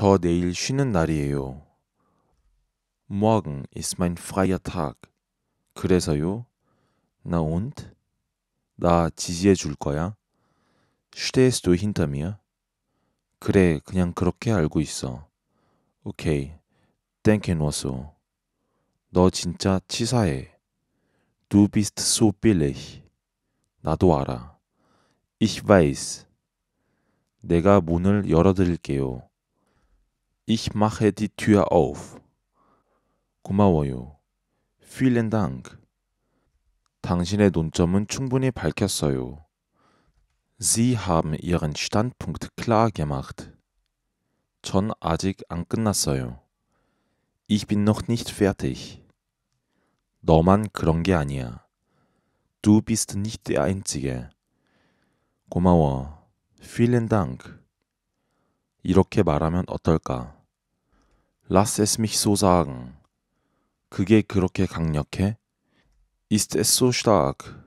저 내일 쉬는 날이에요. Morgen ist mein freier Tag. 그래서요. Na und? 나 지지해 줄 거야. Stehst du hinter mir? 그래, 그냥 그렇게 알고 있어. 오케이. Denke nur so. 너 진짜 치사해. Du bist so billig. 나도 알아. Ich weiß. 내가 문을 열어드릴게요. Ich mache die Tür auf. 고마워요. Vielen Dank. 당신의 논점은 충분히 밝혔어요. Sie haben ihren Standpunkt klar gemacht. 전 아직 안 끝났어요. Ich bin noch nicht fertig. 너만 그런 게 아니야. Du bist nicht der Einzige. 고마워. Vielen Dank. 이렇게 말하면 어떨까? Lass es mich so sagen. 그게 그렇게 강력해? Ist es so stark?